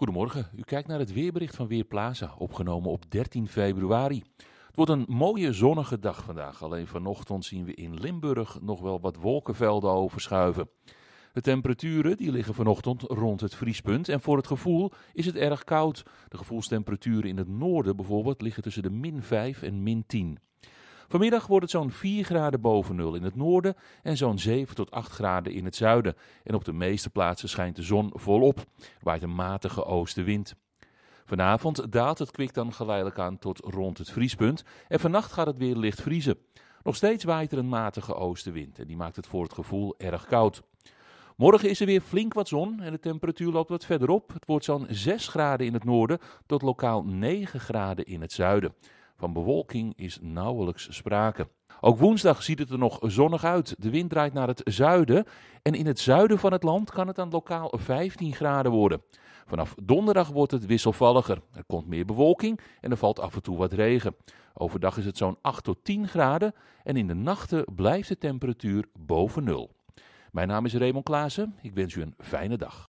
Goedemorgen, u kijkt naar het weerbericht van Weerplaza, opgenomen op 13 februari. Het wordt een mooie zonnige dag vandaag, alleen vanochtend zien we in Limburg nog wel wat wolkenvelden overschuiven. De temperaturen die liggen vanochtend rond het vriespunt en voor het gevoel is het erg koud. De gevoelstemperaturen in het noorden bijvoorbeeld liggen tussen de min 5 en min 10. Vanmiddag wordt het zo'n 4 graden boven nul in het noorden en zo'n 7 tot 8 graden in het zuiden. En op de meeste plaatsen schijnt de zon volop, waait een matige oostenwind. Vanavond daalt het kwik dan geleidelijk aan tot rond het vriespunt en vannacht gaat het weer licht vriezen. Nog steeds waait er een matige oostenwind en die maakt het voor het gevoel erg koud. Morgen is er weer flink wat zon en de temperatuur loopt wat verder op. Het wordt zo'n 6 graden in het noorden tot lokaal 9 graden in het zuiden. Van bewolking is nauwelijks sprake. Ook woensdag ziet het er nog zonnig uit. De wind draait naar het zuiden. En in het zuiden van het land kan het aan lokaal 15 graden worden. Vanaf donderdag wordt het wisselvalliger. Er komt meer bewolking en er valt af en toe wat regen. Overdag is het zo'n 8 tot 10 graden. En in de nachten blijft de temperatuur boven nul. Mijn naam is Raymond Klaassen. Ik wens u een fijne dag.